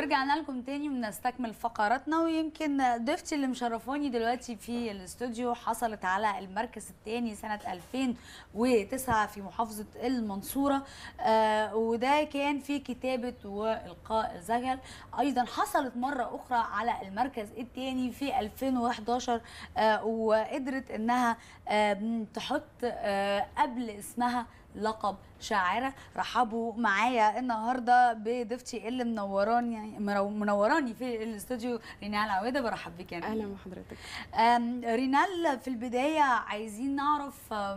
ورجعنا لكم تاني بنستكمل فقراتنا ويمكن ضيفتي اللي مشرفاني دلوقتي في الاستوديو حصلت على المركز الثاني سنه 2009 في محافظه المنصوره آه وده كان في كتابه والقاء زغل ايضا حصلت مره اخرى على المركز الثاني في 2011 آه وقدرت انها آه تحط آه قبل اسمها لقب شاعره رحبوا معايا النهارده بضيفتي اللي منوراني منوراني في الاستوديو رينال عويده برحب بيك يعني اهلا بحضرتك رينال في البدايه عايزين نعرف آه،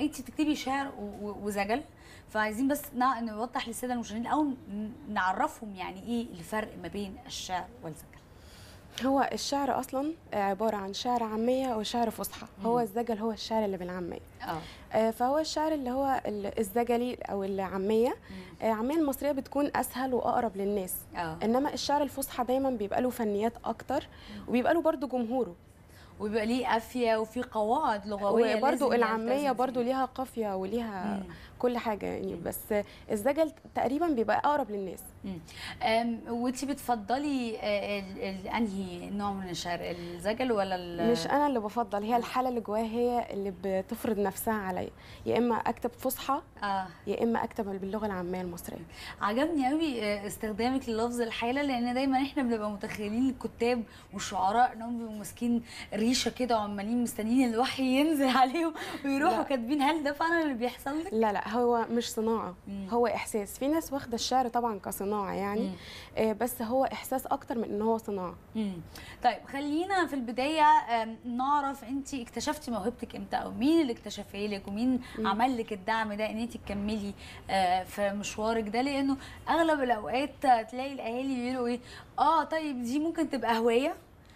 انت بتكتبي شعر وزجل فعايزين بس نوضح للساده المشاهدين او نعرفهم يعني ايه الفرق ما بين الشعر والزجل هو الشعر اصلا عباره عن شعر عاميه وشعر فصحى هو الزجل هو الشعر اللي بالعاميه اه, آه، فهو الشعر اللي هو الزجلي او العاميه آه، العاميه المصريه بتكون اسهل واقرب للناس أوه. انما الشعر الفصحى دايما بيبقى له فنيات اكتر وبيبقى له برضه جمهوره وبيبقى ليه قافيه وفي قواعد لغويه وبرضو العاميه برضو ليها قافيه وليها مم. كل حاجه يعني بس الزجل تقريبا بيبقى اقرب للناس وانت بتفضلي آه، انهي نوع من الشعر الزجل ولا مش انا اللي بفضل هي الحاله اللي جوايا هي اللي بتفرض نفسها عليا يا اما اكتب فصحى آه. يا اما اكتب باللغه العاميه المصريه عجبني قوي آه، استخدامك للفظ الحاله لان دايما احنا بنبقى متخيلين الكتاب والشعراء انهم بيبقوا ماسكين ريشه كده وعمالين مستنيين الوحي ينزل عليهم ويروحوا كاتبين هل ده فعلا اللي بيحصل لك لا لا هو مش صناعه مم. هو احساس في ناس واخده الشعر طبعا كصناعه صناعه يعني مم. آه، بس هو احساس اكتر من ان هو صناعه مم. طيب خلينا في البدايه نعرف انت اكتشفتي موهبتك امتى او مين اللي اكتشفها لك ومين مم. عمل لك الدعم ده ان انت تكملي آه، في مشوارك ده لانه اغلب الاوقات تلاقي الاهالي بيقولوا ايه اه طيب دي ممكن تبقى هوايه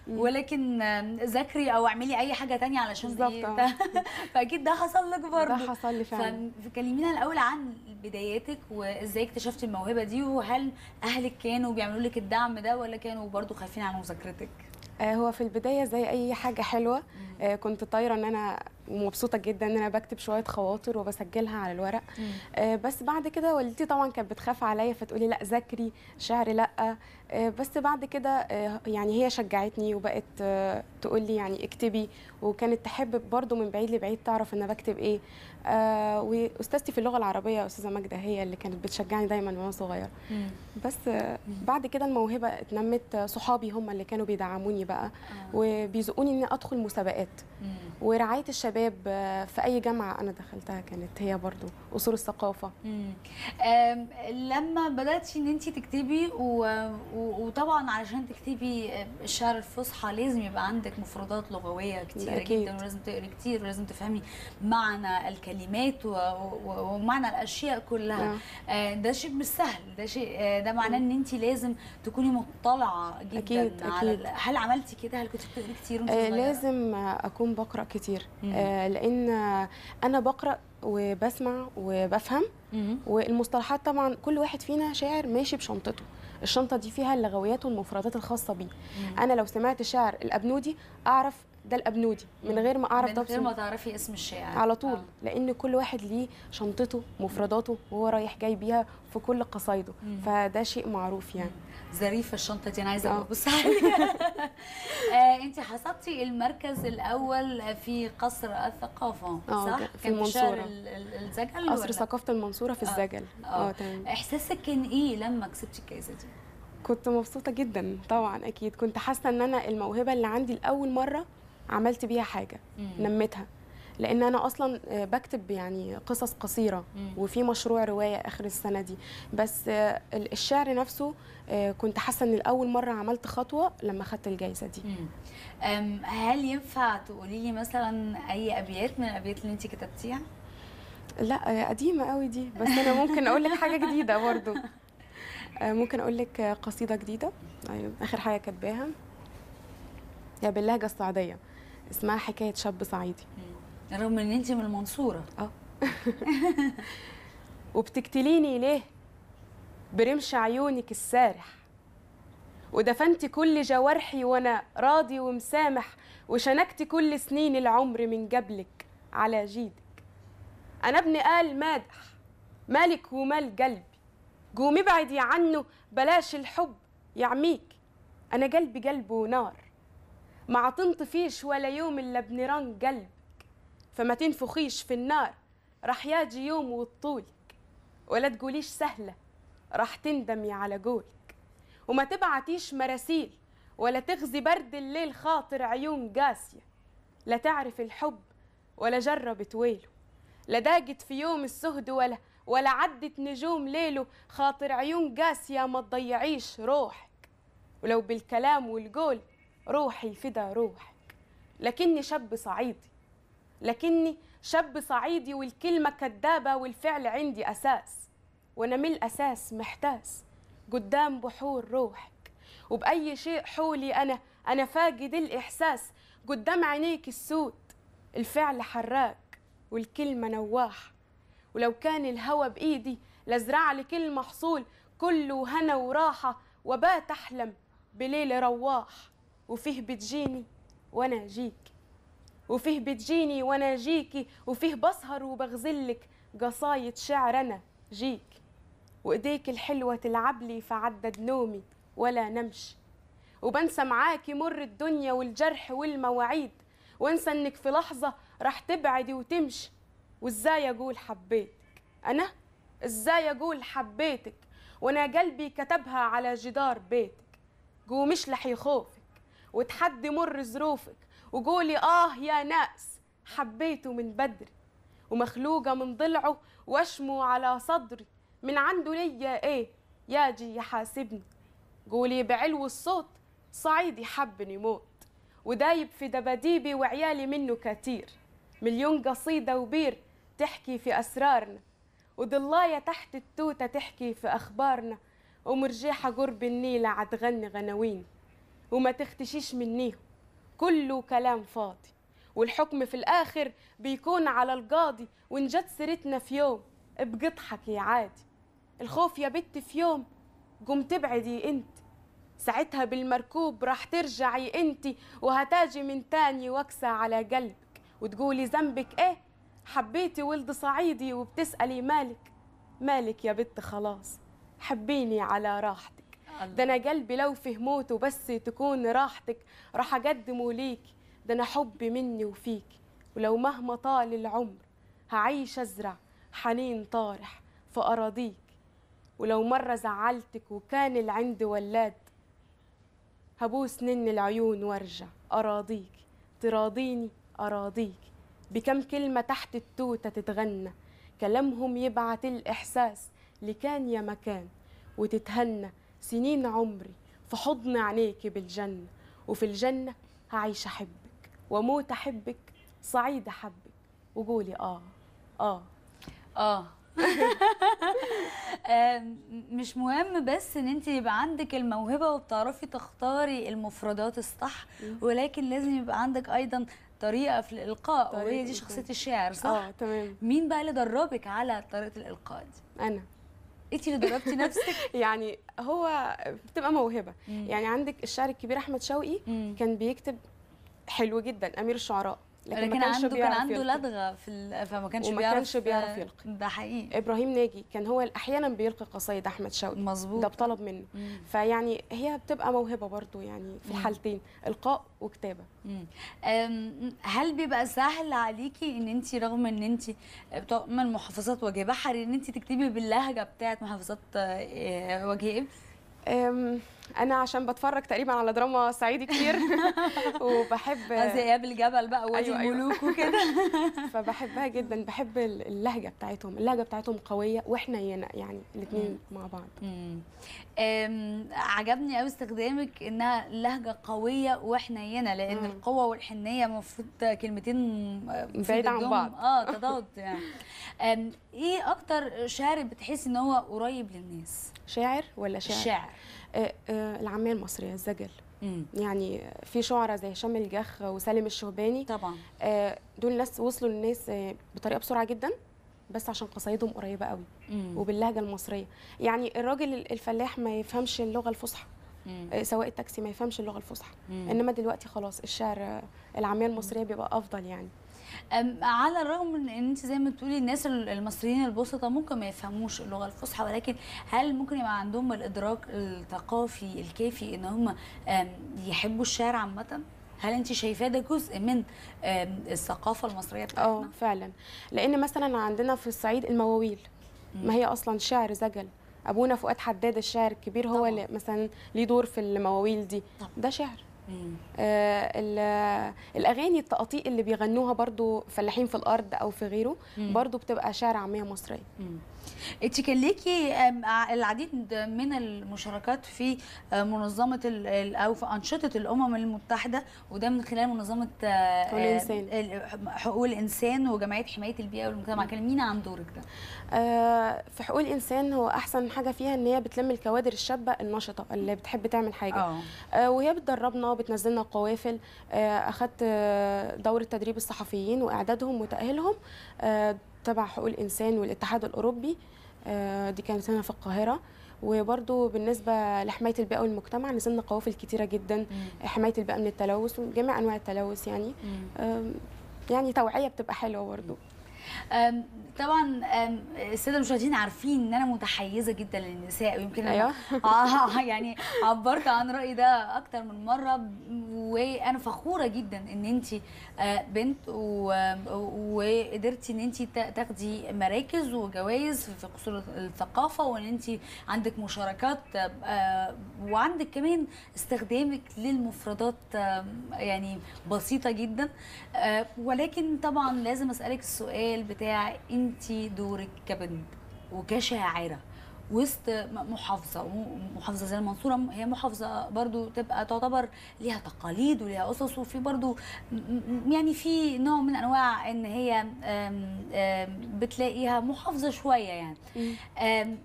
ولكن ذاكري او اعملي اي حاجه تانية علشان بالظبط إيه، فاكيد ده حصل لك برضه ده حصل لي فعلا فكلمينا الاول عن بداياتك وازاي اكتشفتي الموهبه دي وهل اهلك كانوا بيعملوا لك الدعم ده ولا كانوا برضه خايفين على مذاكرتك آه، هو في البدايه زي اي حاجه حلوه مم. آه، كنت طايره ان انا مبسوطة جدا ان انا بكتب شويه خواطر وبسجلها على الورق مم. آه، بس بعد كده والدتي طبعا كانت بتخاف عليا فتقولي لا ذاكري شعر لا آه، بس بعد كده آه، يعني هي شجعتني وبقت آه، تقول لي يعني اكتبي وكانت تحب برضو من بعيد لبعيد تعرف انا بكتب ايه واستاذتي في اللغه العربيه استاذه ماجده هي اللي كانت بتشجعني دايما وانا صغيره بس بعد كده الموهبه اتنمت صحابي هم اللي كانوا بيدعموني بقى وبيزقوني اني ادخل مسابقات ورعايه الشباب في اي جامعه انا دخلتها كانت هي برضو اصول الثقافه لما بدات ان انت تكتبي و... وطبعا علشان تكتبي آه، الشعر الفصحى لازم يبقى عندك مفردات لغويه كتير جدا ولازم تقري كتير ولازم تفهمي معنى الكلمات ومعنى الاشياء كلها آه. آه. ده شيء مش سهل ده شيء آه، ده معناه ان انت لازم تكوني مطلعه جدا أكيد. على أكيد. هل عملتي كده هل كنت بتقري كتير آه لازم اكون بقرا كتير آه لان انا بقرا وبسمع وبفهم والمصطلحات طبعا كل واحد فينا شاعر ماشي بشنطته الشنطه دي فيها اللغويات والمفردات الخاصه بيه انا لو سمعت شعر الابنودي اعرف ده الابنودي من غير ما اعرف ده من غير ما تعرفي اسم الشائع على طول آه. لان كل واحد ليه شنطته مفرداته وهو رايح جاي بيها في كل قصايده فده شيء معروف يعني ظريفه الشنطه دي انا عايزه آه. ابص عليها آه، انت حصدتي المركز الاول في قصر الثقافه آه، صح في المنصوره الزجل قصر ثقافه المنصوره في الزجل اه تمام احساسك كان ايه لما كسبتي الجائزه دي كنت مبسوطه جدا طبعا اكيد كنت حاسه ان انا الموهبه اللي عندي لاول مره عملت بيها حاجه مم. نمتها لان انا اصلا آه، بكتب يعني قصص قصيره مم. وفي مشروع روايه اخر السنه دي بس آه، الشعر نفسه آه، كنت حاسه ان الاول مره عملت خطوه لما خدت الجائزه دي مم. هل ينفع تقولي لي مثلا اي ابيات من الابيات اللي انت كتبتيها لا قديمه قوي دي بس انا ممكن اقول لك حاجه جديده برضو ممكن اقول لك قصيده جديده أيوة، اخر حاجه كاتباها يا باللهجه السعودية اسمها حكايه شاب صعيدي رغم ان انت من المنصوره اه وبتقتليني ليه برمش عيونك السارح ودفنت كل جوارحي وانا راضي ومسامح وشنكت كل سنين العمر من قبلك على جيدك انا ابن قال مادح مالك ومال قلبي قومي ابعدي عنه بلاش الحب يعميك انا قلبي قلبه نار ما تنطفيش ولا يوم إلا بنيران قلبك فما تنفخيش في النار راح ياجي يوم وطولك ولا تقوليش سهلة راح تندمي على قولك وما تبعتيش مراسيل ولا تغزي برد الليل خاطر عيون قاسية لا تعرف الحب ولا جربت ويله لا داقت في يوم السهد ولا ولا عدت نجوم ليله خاطر عيون قاسية ما تضيعيش روحك ولو بالكلام والقول روحي فدا روحك لكني شاب صعيدي لكني شاب صعيدي والكلمة كدابة والفعل عندي أساس وأنا من الأساس محتاس قدام بحور روحك وبأي شيء حولي أنا أنا فاقد الإحساس قدام عينيك السود الفعل حراك والكلمة نواح ولو كان الهوى بإيدي لازرع لك المحصول كله هنا وراحة وبات أحلم بليل رواح وفيه بتجيني وانا اجيك وفيه بتجيني وانا اجيكي وفيه بسهر وبغزلك قصايد شعر انا جيك وايديك الحلوه تلعبلي فعدد نومي ولا نمشي وبنسى معاكي مر الدنيا والجرح والمواعيد وانسى انك في لحظه راح تبعدي وتمشي وازاي اقول حبيتك انا ازاي اقول حبيتك وانا قلبي كتبها على جدار بيتك قومش لحي خوف وتحدي مر ظروفك وقولي آه يا ناس حبيته من بدري ومخلوقة من ضلعه واشمه على صدري من عنده ليا ايه يا جي يحاسبني قولي بعلو الصوت صعيدي حبني موت ودايب في دباديبي وعيالي منه كتير مليون قصيدة وبير تحكي في أسرارنا وضلاية تحت التوتة تحكي في أخبارنا ومرجيحة قرب النيلة عتغني غناوين وما تختشيش منيهم كله كلام فاضي والحكم في الآخر بيكون على القاضي وإن جت سيرتنا في يوم بقطحك يا عادي الخوف يا بت في يوم قوم تبعدي انت ساعتها بالمركوب راح ترجعي انت وهتاجي من تاني وكسى على قلبك وتقولي ذنبك ايه حبيتي ولد صعيدي وبتسألي مالك مالك يا بت خلاص حبيني على راحتي ده انا قلبي لو فهموته بس تكون راحتك راح اقدمه ليك ده انا حبي مني وفيك ولو مهما طال العمر هعيش ازرع حنين طارح في اراضيك ولو مره زعلتك وكان العند ولاد هبوس نن العيون وارجع اراضيك تراضيني اراضيك بكم كلمه تحت التوته تتغنى كلامهم يبعت الاحساس لكان يا مكان وتتهنى سنين عمري في حضن عينيك بالجنة وفي الجنة هعيش أحبك وأموت أحبك سعيد أحبك وقولي آه آه آه مش مهم بس ان انت يبقى عندك الموهبه وبتعرفي تختاري المفردات الصح ولكن لازم يبقى عندك ايضا طريقه في الالقاء وهي دي شخصيه الشاعر صح؟ اه تمام مين بقى اللي دربك على طريقه الالقاء دي؟ انا انت اللي دربتي نفسك يعني هو بتبقى موهبه مم. يعني عندك الشاعر الكبير احمد شوقي مم. كان بيكتب حلو جدا امير الشعراء لكن, لكن عنده كان عنده لدغه في ال... فما كانش وما بيعرف كانش بيعرف يلقي ده حقيقي ابراهيم ناجي كان هو احيانا بيلقي قصايد احمد شوقي مظبوط ده بطلب منه مم. فيعني هي بتبقى موهبه برضو يعني في الحالتين القاء وكتابه هل بيبقى سهل عليكي ان انت رغم ان انت بتوع من محافظات وجه بحري ان انت تكتبي باللهجه بتاعت محافظات آه، وجه ابس انا عشان بتفرج تقريبا على دراما صعيدي كتير وبحب ذئاب الجبل بقى وادي أيوة, أيوة. الملوك أيوة. وكده فبحبها جدا بحب اللهجه بتاعتهم اللهجه بتاعتهم قويه واحنا يعني الاثنين مع بعض عجبني قوي استخدامك انها لهجه قويه وحنينه لان مم. القوه والحنيه المفروض كلمتين بعيد عن بعض اه تضاد يعني ايه اكتر شاعر بتحسي ان هو قريب للناس شاعر ولا شاعر شاعر آه، آه، العاميه المصريه الزجل مم. يعني في شعراء زي هشام الجخ وسالم الشهباني طبعا آه، دول ناس وصلوا للناس بطريقه بسرعه جدا بس عشان قصايدهم قريبه قوي مم. وباللهجه المصريه يعني الراجل الفلاح ما يفهمش اللغه الفصحى سواء التاكسي ما يفهمش اللغه الفصحى انما دلوقتي خلاص الشعر العاميه المصريه بيبقى افضل يعني على الرغم من ان انت زي ما بتقولي الناس المصريين البسطاء ممكن ما يفهموش اللغه الفصحى ولكن هل ممكن يبقى عندهم الادراك الثقافي الكافي ان هم يحبوا الشعر عامه؟ هل انت شايفاه ده جزء من الثقافه المصريه بتاعتنا؟ اه فعلا لان مثلا عندنا في الصعيد المواويل ما هي اصلا شعر زجل ابونا فؤاد حداد الشاعر الكبير هو اللي مثلا ليه دور في المواويل دي طبعا. ده شعر آه الاغاني التقاطيق اللي بيغنوها برضو فلاحين في الارض او في غيره برضو بتبقى شعر عاميه مصريه انت كان ليكي العديد من المشاركات في آه، منظمه او في انشطه الامم المتحده وده من خلال منظمه آه، حقوق الانسان حقوق الانسان وجمعيه حمايه البيئه والمجتمع كلمينا عن دورك ده آه، في حقوق الانسان هو احسن حاجه فيها ان هي بتلم الكوادر الشابه النشطه اللي بتحب تعمل حاجه أوه. وهي بتدربنا وبتنزلنا قوافل أخذت دوره تدريب الصحفيين واعدادهم وتاهيلهم تبع حقوق الانسان والاتحاد الاوروبي آه، دي كانت هنا في القاهره وبرضو بالنسبه لحمايه البيئه والمجتمع نزلنا قوافل كتيره جدا مم. حمايه البيئه من التلوث وجميع انواع التلوث يعني يعني توعيه بتبقى حلوه برضو طبعا الساده المشاهدين عارفين ان انا متحيزه جدا للنساء ويمكن ايوه اه يعني عبرت عن رايي ده اكتر من مره وانا فخوره جدا ان انت بنت وقدرتي ان انت تاخدي مراكز وجوائز في قصور الثقافه وان انت عندك مشاركات وعندك كمان استخدامك للمفردات يعني بسيطه جدا ولكن طبعا لازم اسالك السؤال السؤال بتاع انت دورك كبنت وكشاعره وسط محافظه ومحافظه زي المنصوره هي محافظه برضو تبقى تعتبر ليها تقاليد وليها اسس وفي برضو يعني في نوع من انواع ان هي بتلاقيها محافظه شويه يعني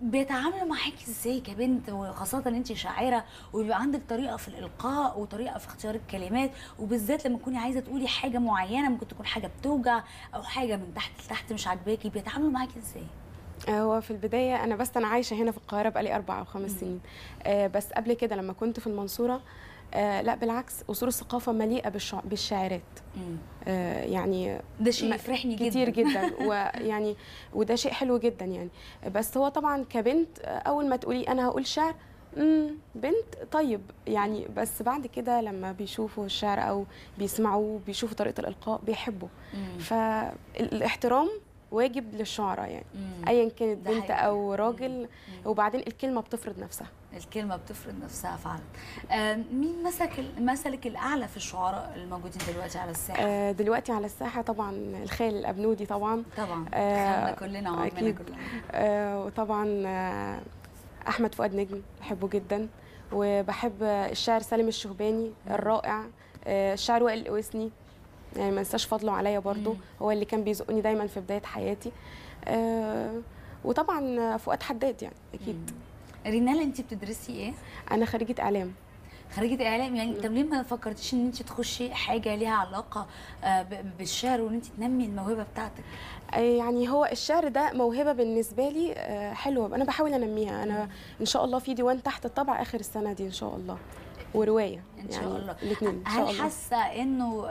بيتعاملوا معاكي ازاي كبنت وخاصه ان انت شاعره وبيبقى عندك طريقه في الالقاء وطريقه في اختيار الكلمات وبالذات لما تكوني عايزه تقولي حاجه معينه ممكن تكون حاجه بتوجع او حاجه من تحت لتحت مش عاجباكي بيتعاملوا معاكي ازاي؟ هو في البدايه انا بس انا عايشه هنا في القاهره بقالي اربع او خمس سنين آه، بس قبل كده لما كنت في المنصوره آه، لا بالعكس قصور الثقافه مليئه بالشع... بالشاعرات آه، يعني ده شيء يفرحني جدا كتير جدا ويعني وده شيء حلو جدا يعني بس هو طبعا كبنت آه، اول ما تقولي انا هقول شعر بنت طيب يعني بس بعد كده لما بيشوفوا الشعر او بيسمعوه بيشوفوا طريقه الالقاء بيحبوا فالاحترام واجب للشعراء يعني ايا كانت بنت او راجل مم. وبعدين الكلمه بتفرض نفسها الكلمه بتفرض نفسها فعلا آه، مين مسك مثلك الاعلى في الشعراء الموجودين دلوقتي على الساحه آه، دلوقتي على الساحه طبعا الخال الابنودي طبعا طبعا آه كلنا وعمنا كلنا آه وطبعا آه احمد فؤاد نجم بحبه جدا وبحب الشاعر سالم الشهباني الرائع آه، الشاعر وائل القويسني يعني ما انساش فضله عليا برضو هو اللي كان بيزقني دايما في بدايه حياتي آه وطبعا فؤاد حداد يعني اكيد رينال انت بتدرسي ايه انا خريجه اعلام خريجه اعلام يعني طب ليه ما فكرتيش ان انت تخشي حاجه ليها علاقه آه، بالشعر وان انت تنمي الموهبه بتاعتك آه، يعني هو الشعر ده موهبه بالنسبه لي آه، حلوه انا بحاول انميها انا ان شاء الله في ديوان تحت الطبع اخر السنه دي ان شاء الله وروايه ان يعني شاء يعني الله الاثنين ان شاء الله هل حاسه انه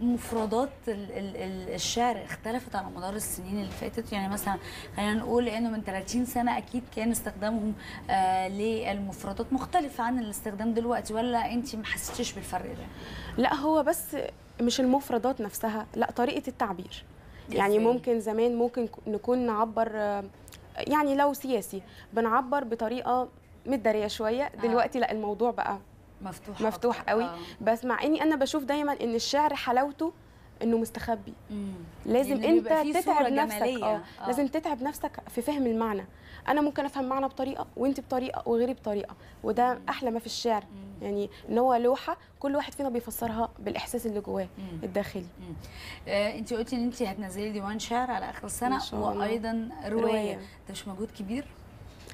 مفردات الشعر اختلفت على مدار السنين اللي فاتت يعني مثلا خلينا نقول انه من 30 سنه اكيد كان استخدامهم آه، للمفردات مختلف عن الاستخدام دلوقتي ولا انت ما حسيتيش بالفرق ده لا هو بس مش المفردات نفسها لا طريقه التعبير يعني ممكن زمان ممكن نكون نعبر يعني لو سياسي بنعبر بطريقه متداريه شويه آه. دلوقتي لا الموضوع بقى مفتوح مفتوح قوي آه. بس مع اني انا بشوف دايما ان الشعر حلاوته انه مستخبي مم. لازم يعني انت تتعب نفسك آه. اه لازم تتعب نفسك في فهم المعنى انا ممكن افهم معنى بطريقه وانت بطريقه وغيري بطريقه وده مم. احلى ما في الشعر مم. يعني ان هو لوحه كل واحد فينا بيفسرها بالاحساس اللي جواه الداخلي آه انت قلتي ان انت هتنزلي ديوان شعر على اخر السنه وايضا روايه ده مش مجهود كبير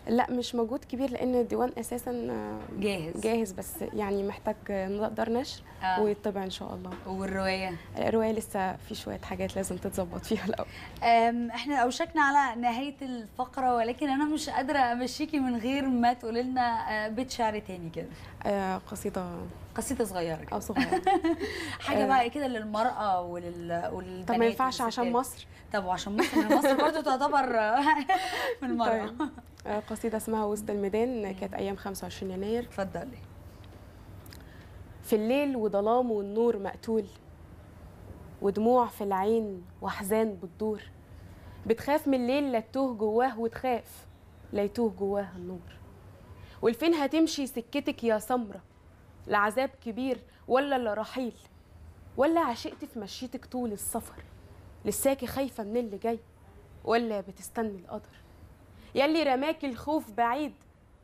لا مش موجود كبير لان الديوان اساسا آه، جاهز جاهز بس يعني محتاج نقدر نشر آه. ويطبع ان شاء الله والروايه الروايه لسه في شويه حاجات لازم تتظبط فيها الاول احنا اوشكنا على نهايه الفقره ولكن انا مش قادره امشيكي من غير ما تقولي لنا آه، بيت شعر تاني كده آه، قصيده قصيده صغيره كده اه صغيره حاجه بقى كده للمراه ولل وللبنات طب ما ينفعش عشان مصر طب وعشان مصر مصر برضه تعتبر من المراه طيب. آه، قصيدة اسمها وسط الميدان كانت أيام 25 يناير تفضلي في الليل وظلام والنور مقتول ودموع في العين وأحزان بتدور بتخاف من الليل لا تتوه جواه وتخاف لا يتوه جواه النور والفين هتمشي سكتك يا سمرة لعذاب كبير ولا لرحيل ولا عشقت في مشيتك طول السفر لساكي خايفة من اللي جاي ولا بتستني القدر يلي رماكي الخوف بعيد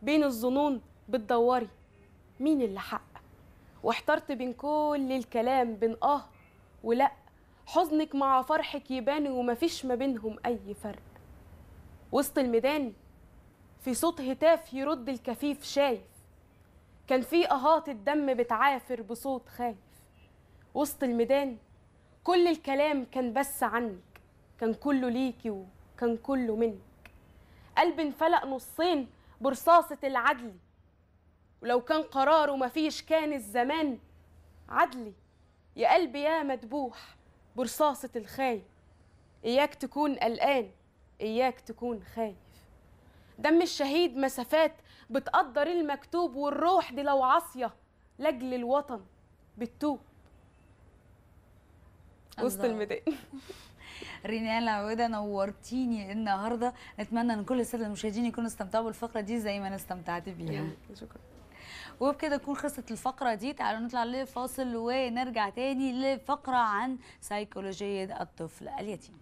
بين الظنون بتدوري مين اللي حق واحترت بين كل الكلام بين اه ولا حزنك مع فرحك يبان ومفيش ما بينهم اي فرق وسط الميدان في صوت هتاف يرد الكفيف شايف كان في اهات الدم بتعافر بصوت خايف وسط الميدان كل الكلام كان بس عنك كان كله ليكي وكان كله منك قلب انفلق نصين برصاصة العدل ولو كان قراره مفيش كان الزمان عدلي يا قلبي يا مدبوح برصاصة الخايف إياك تكون قلقان إياك تكون خايف دم الشهيد مسافات بتقدر المكتوب والروح دي لو عاصية لأجل الوطن بتتوب وسط الميدان رينال عوده نورتيني النهارده نتمنى ان كل الساده المشاهدين يكونوا استمتعوا بالفقره دي زي ما انا استمتعت بيها شكرا وبكده تكون خلصت الفقرة دي تعالوا نطلع لفاصل ونرجع تاني لفقرة عن سيكولوجية الطفل اليتيم